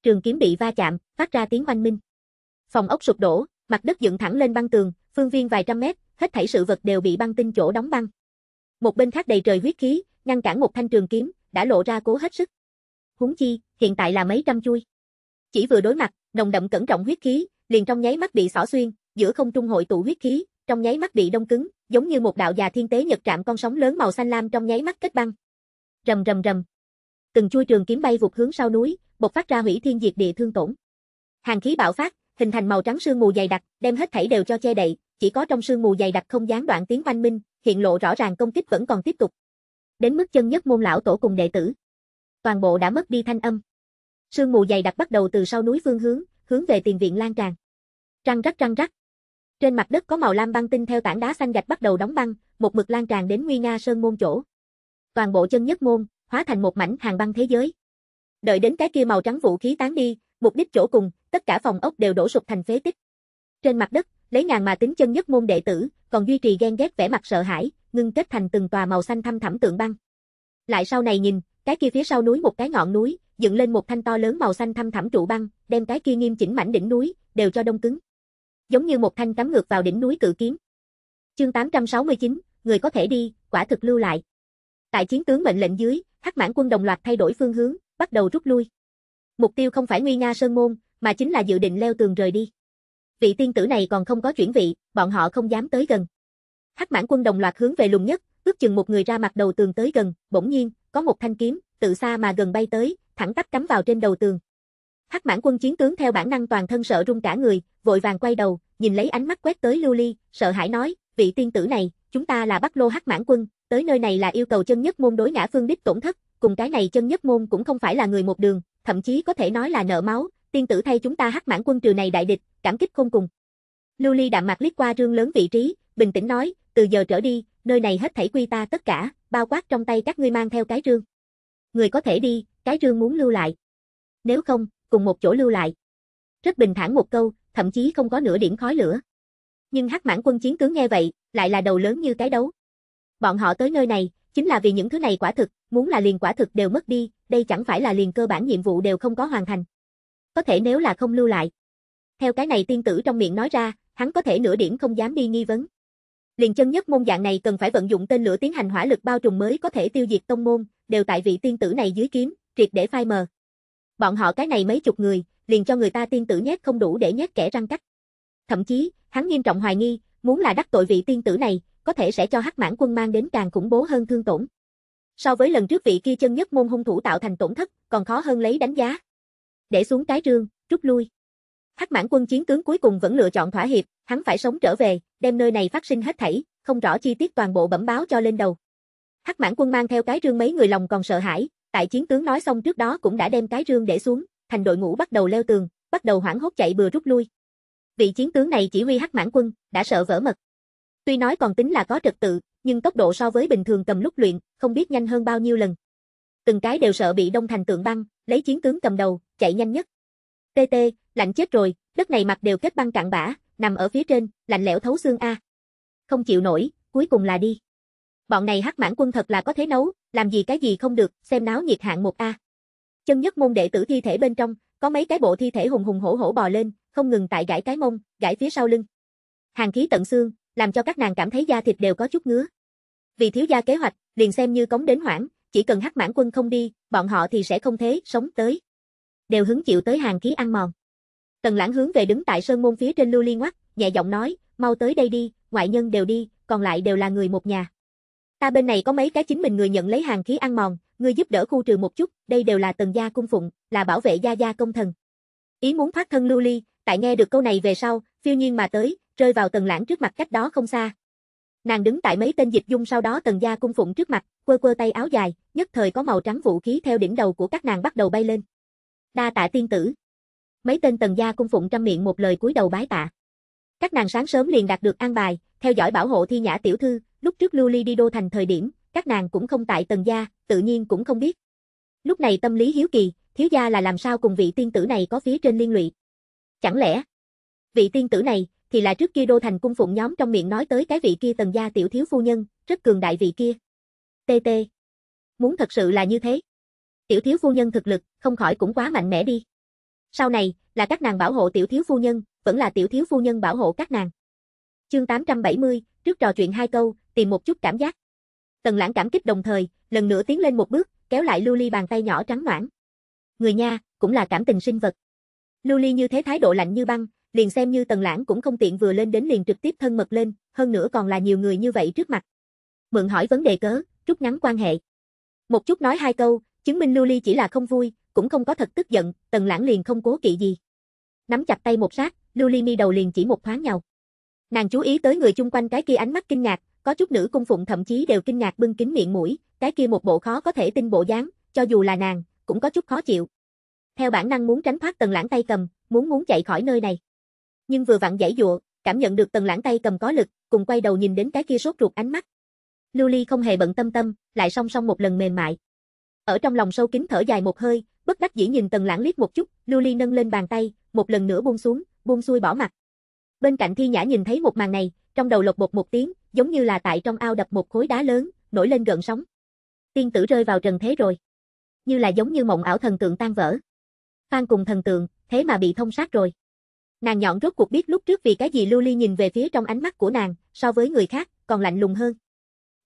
Trường kiếm bị va chạm, phát ra tiếng oanh minh. Phòng ốc sụp đổ, mặt đất dựng thẳng lên băng tường, phương viên vài trăm mét, hết thảy sự vật đều bị băng tinh chỗ đóng băng. Một bên khác đầy trời huyết khí, ngăn cản một thanh trường kiếm, đã lộ ra cố hết sức. Huống chi, hiện tại là mấy trăm chui. Chỉ vừa đối mặt, nồng đậm cẩn trọng huyết khí, liền trong nháy mắt bị xỏ xuyên, giữa không trung hội tụ huyết khí, trong nháy mắt bị đông cứng, giống như một đạo già thiên tế nhật trạm con sóng lớn màu xanh lam trong nháy mắt kết băng. Rầm rầm rầm. Từng chui trường kiếm bay vụt hướng sau núi, bộc phát ra hủy thiên diệt địa thương tổn. Hàng khí bạo phát, hình thành màu trắng sương mù dày đặc, đem hết thảy đều cho che đậy, chỉ có trong sương mù dày đặc không gián đoạn tiếng oanh minh, hiện lộ rõ ràng công kích vẫn còn tiếp tục đến mức chân nhất môn lão tổ cùng đệ tử. Toàn bộ đã mất đi thanh âm. Sương mù dày đặc bắt đầu từ sau núi phương hướng, hướng về tiền viện lan tràn. Răng rắc răng rắc. Trên mặt đất có màu lam băng tinh theo tảng đá xanh gạch bắt đầu đóng băng, một mực lan tràn đến nguy nga sơn môn chỗ. Toàn bộ chân nhất môn hóa thành một mảnh hàng băng thế giới. Đợi đến cái kia màu trắng vũ khí tán đi, mục đích chỗ cùng, tất cả phòng ốc đều đổ sụp thành phế tích. Trên mặt đất, lấy ngàn mà tính chân nhất môn đệ tử, còn duy trì ghen ghét vẻ mặt sợ hãi, ngưng kết thành từng tòa màu xanh thăm thẳm tượng băng. Lại sau này nhìn, cái kia phía sau núi một cái ngọn núi, dựng lên một thanh to lớn màu xanh thăm thẳm trụ băng, đem cái kia nghiêm chỉnh mảnh đỉnh núi đều cho đông cứng. Giống như một thanh cắm ngược vào đỉnh núi cự kiếm. Chương 869, người có thể đi, quả thực lưu lại. Tại chiến tướng mệnh lệnh dưới, Hắc Mãn quân đồng loạt thay đổi phương hướng, bắt đầu rút lui. Mục tiêu không phải Nguy Nga Sơn môn, mà chính là dự định leo tường rời đi. Vị tiên tử này còn không có chuyển vị, bọn họ không dám tới gần. Hắc mãn quân đồng loạt hướng về lùng nhất, ước chừng một người ra mặt đầu tường tới gần, bỗng nhiên, có một thanh kiếm, tự xa mà gần bay tới, thẳng tắp cắm vào trên đầu tường. Hắc mãn quân chiến tướng theo bản năng toàn thân sợ run cả người, vội vàng quay đầu, nhìn lấy ánh mắt quét tới lưu ly, sợ hãi nói, vị tiên tử này, chúng ta là bắc lô hắc mãn quân, tới nơi này là yêu cầu chân nhất môn đối ngã phương đích tổn thất, cùng cái này chân nhất môn cũng không phải là người một đường, thậm chí có thể nói là nợ máu, tiên tử thay chúng ta hắc mãn quân trừ này đại địch, cảm kích không cùng. Lưu Ly đạm mặt liếc qua trương lớn vị trí, bình tĩnh nói, từ giờ trở đi, nơi này hết thảy quy ta tất cả, bao quát trong tay các ngươi mang theo cái rương. Người có thể đi, cái rương muốn lưu lại. Nếu không, cùng một chỗ lưu lại. Rất bình thản một câu, thậm chí không có nửa điểm khói lửa. Nhưng hắc mãn quân chiến tướng nghe vậy, lại là đầu lớn như cái đấu. Bọn họ tới nơi này, chính là vì những thứ này quả thực, muốn là liền quả thực đều mất đi, đây chẳng phải là liền cơ bản nhiệm vụ đều không có hoàn thành. Có thể nếu là không lưu lại. Theo cái này tiên tử trong miệng nói ra, hắn có thể nửa điểm không dám đi nghi vấn. Liền chân nhất môn dạng này cần phải vận dụng tên lửa tiến hành hỏa lực bao trùm mới có thể tiêu diệt tông môn, đều tại vị tiên tử này dưới kiếm, triệt để phai mờ. Bọn họ cái này mấy chục người, liền cho người ta tiên tử nhét không đủ để nhét kẻ răng cắt. Thậm chí, hắn nghiêm trọng hoài nghi, muốn là đắc tội vị tiên tử này, có thể sẽ cho hắc mãn quân mang đến càng khủng bố hơn thương tổn. So với lần trước vị kia chân nhất môn hung thủ tạo thành tổn thất, còn khó hơn lấy đánh giá. Để xuống cái rương, rút lui. Hắc mãn quân chiến tướng cuối cùng vẫn lựa chọn thỏa hiệp, hắn phải sống trở về, đem nơi này phát sinh hết thảy, không rõ chi tiết toàn bộ bẩm báo cho lên đầu. Hắc Mãn Quân mang theo cái rương mấy người lòng còn sợ hãi, tại chiến tướng nói xong trước đó cũng đã đem cái rương để xuống, thành đội ngũ bắt đầu leo tường, bắt đầu hoảng hốt chạy bừa rút lui. Vị chiến tướng này chỉ huy Hắc Mãn Quân, đã sợ vỡ mật. Tuy nói còn tính là có trật tự, nhưng tốc độ so với bình thường cầm lúc luyện, không biết nhanh hơn bao nhiêu lần. Từng cái đều sợ bị đông thành tượng băng, lấy chiến tướng cầm đầu, chạy nhanh nhất. TT, lạnh chết rồi, đất này mặt đều kết băng cạn bã, nằm ở phía trên, lạnh lẽo thấu xương a. Không chịu nổi, cuối cùng là đi. Bọn này hắc mãn quân thật là có thế nấu, làm gì cái gì không được, xem náo nhiệt hạng một a. Chân nhất môn đệ tử thi thể bên trong, có mấy cái bộ thi thể hùng hùng hổ hổ bò lên, không ngừng tại gãi cái mông, gãi phía sau lưng. Hàng khí tận xương, làm cho các nàng cảm thấy da thịt đều có chút ngứa. Vì thiếu gia kế hoạch, liền xem như cống đến hoảng, chỉ cần hắc mãn quân không đi, bọn họ thì sẽ không thế sống tới. Đều hứng chịu tới hàng khí ăn mòn. Tần lãng hướng về đứng tại sơn môn phía trên lưu ly ngoắt, nhẹ giọng nói, mau tới đây đi, ngoại nhân đều đi, còn lại đều là người một nhà. Ta bên này có mấy cái chính mình người nhận lấy hàng khí ăn mòn, người giúp đỡ khu trừ một chút, đây đều là tần gia cung phụng, là bảo vệ gia gia công thần. Ý muốn thoát thân lưu ly, tại nghe được câu này về sau, phiêu nhiên mà tới, rơi vào tần lãng trước mặt cách đó không xa. Nàng đứng tại mấy tên dịch dung sau đó tần gia cung phụng trước mặt, quơ quơ tay áo dài, nhất thời có màu trắng vũ khí theo đỉnh đầu của các nàng bắt đầu bay lên. Đa tạ tiên tử. Mấy tên tần gia cung phụng trăm miệng một lời cúi đầu bái tạ. Các nàng sáng sớm liền đạt được an bài, theo dõi bảo hộ thi nhã tiểu thư, lúc trước lưu ly đi đô thành thời điểm, các nàng cũng không tại tần gia, tự nhiên cũng không biết. Lúc này tâm lý hiếu kỳ, thiếu gia là làm sao cùng vị tiên tử này có phía trên liên lụy. Chẳng lẽ, vị tiên tử này, thì là trước kia đô thành cung phụng nhóm trong miệng nói tới cái vị kia tần gia tiểu thiếu phu nhân, rất cường đại vị kia. tê tê Muốn thật sự là như thế. Tiểu thiếu phu nhân thực lực, không khỏi cũng quá mạnh mẽ đi. Sau này, là các nàng bảo hộ tiểu thiếu phu nhân, vẫn là tiểu thiếu phu nhân bảo hộ các nàng. Chương 870, trước trò chuyện hai câu, tìm một chút cảm giác. Tần lãng cảm kích đồng thời, lần nữa tiến lên một bước, kéo lại Lưu Ly bàn tay nhỏ trắng noãn. Người nha, cũng là cảm tình sinh vật. Lưu Ly như thế thái độ lạnh như băng, liền xem như tần lãng cũng không tiện vừa lên đến liền trực tiếp thân mật lên, hơn nữa còn là nhiều người như vậy trước mặt. Mượn hỏi vấn đề cớ, rút ngắn quan hệ. Một chút nói hai câu, Chứng minh Lưu Ly chỉ là không vui, cũng không có thật tức giận, Tần Lãng liền không cố kỵ gì. Nắm chặt tay một sát, Lưu Ly mi đầu liền chỉ một thoáng nhau. Nàng chú ý tới người chung quanh cái kia ánh mắt kinh ngạc, có chút nữ cung phụng thậm chí đều kinh ngạc bưng kính miệng mũi, cái kia một bộ khó có thể tin bộ dáng, cho dù là nàng, cũng có chút khó chịu. Theo bản năng muốn tránh thoát Tần Lãng tay cầm, muốn muốn chạy khỏi nơi này. Nhưng vừa vặn giãy dụa, cảm nhận được Tần Lãng tay cầm có lực, cùng quay đầu nhìn đến cái kia sốt ruột ánh mắt. Lưu Ly không hề bận tâm tâm, lại song song một lần mềm mại. Ở trong lòng sâu kín thở dài một hơi, bất đắc dĩ nhìn Tần Lãng liếc một chút, Lưu Ly nâng lên bàn tay, một lần nữa buông xuống, buông xuôi bỏ mặt. Bên cạnh Thi Nhã nhìn thấy một màn này, trong đầu lột bột một tiếng, giống như là tại trong ao đập một khối đá lớn, nổi lên gần sóng. Tiên tử rơi vào trần thế rồi. Như là giống như mộng ảo thần tượng tan vỡ. Phan cùng thần tượng, thế mà bị thông sát rồi. Nàng nhọn rốt cuộc biết lúc trước vì cái gì Lưu Ly nhìn về phía trong ánh mắt của nàng, so với người khác, còn lạnh lùng hơn.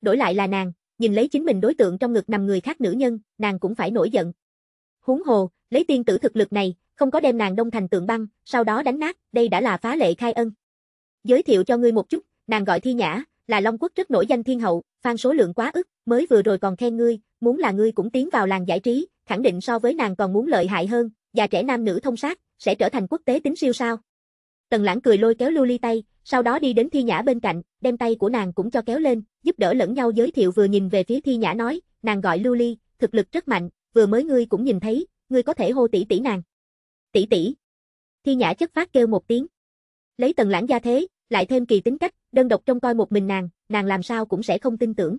Đổi lại là nàng, nhìn lấy chính mình đối tượng trong ngực nằm người khác nữ nhân, nàng cũng phải nổi giận. húng hồ, lấy tiên tử thực lực này, không có đem nàng đông thành tượng băng, sau đó đánh nát, đây đã là phá lệ khai ân. Giới thiệu cho ngươi một chút, nàng gọi Thi Nhã, là Long Quốc rất nổi danh thiên hậu, phan số lượng quá ức, mới vừa rồi còn khen ngươi, muốn là ngươi cũng tiến vào làng giải trí, khẳng định so với nàng còn muốn lợi hại hơn, già trẻ nam nữ thông sát, sẽ trở thành quốc tế tính siêu sao. Tần Lãng cười lôi kéo Lưu Ly tay, sau đó đi đến Thi Nhã bên cạnh, đem tay của nàng cũng cho kéo lên, giúp đỡ lẫn nhau giới thiệu vừa nhìn về phía Thi Nhã nói, nàng gọi Lưu Ly, thực lực rất mạnh, vừa mới ngươi cũng nhìn thấy, ngươi có thể hô tỷ tỷ nàng. Tỷ tỷ. Thi Nhã chất phát kêu một tiếng. Lấy Tần Lãng gia thế, lại thêm kỳ tính cách, đơn độc trông coi một mình nàng, nàng làm sao cũng sẽ không tin tưởng.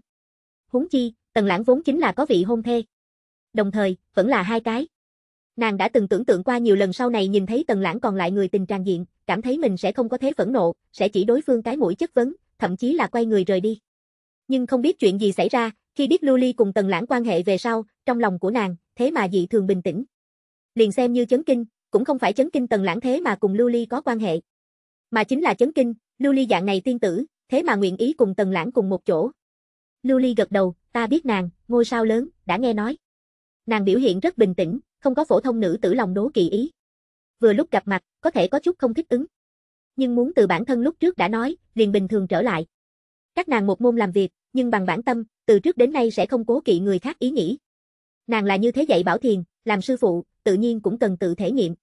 Huống chi, Tần Lãng vốn chính là có vị hôn thê. Đồng thời, vẫn là hai cái. Nàng đã từng tưởng tượng qua nhiều lần sau này nhìn thấy tần lãng còn lại người tình tràn diện, cảm thấy mình sẽ không có thế phẫn nộ, sẽ chỉ đối phương cái mũi chất vấn, thậm chí là quay người rời đi. Nhưng không biết chuyện gì xảy ra, khi biết Lưu Ly cùng tần lãng quan hệ về sau, trong lòng của nàng, thế mà dị thường bình tĩnh. Liền xem như chấn kinh, cũng không phải chấn kinh tần lãng thế mà cùng Lưu Ly có quan hệ. Mà chính là chấn kinh, Lưu Ly dạng này tiên tử, thế mà nguyện ý cùng tần lãng cùng một chỗ. Lưu Ly gật đầu, ta biết nàng, ngôi sao lớn, đã nghe nói. Nàng biểu hiện rất bình tĩnh, không có phổ thông nữ tử lòng đố kỳ ý. Vừa lúc gặp mặt, có thể có chút không thích ứng. Nhưng muốn từ bản thân lúc trước đã nói, liền bình thường trở lại. Các nàng một môn làm việc, nhưng bằng bản tâm, từ trước đến nay sẽ không cố kỵ người khác ý nghĩ. Nàng là như thế dạy Bảo Thiền, làm sư phụ, tự nhiên cũng cần tự thể nghiệm.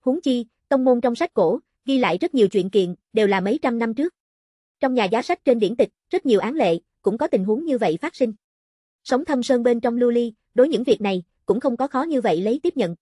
Huống chi, tông môn trong sách cổ, ghi lại rất nhiều chuyện kiện, đều là mấy trăm năm trước. Trong nhà giá sách trên điển tịch, rất nhiều án lệ, cũng có tình huống như vậy phát sinh. Sống thâm sơn bên trong lưu ly, đối những việc này, cũng không có khó như vậy lấy tiếp nhận.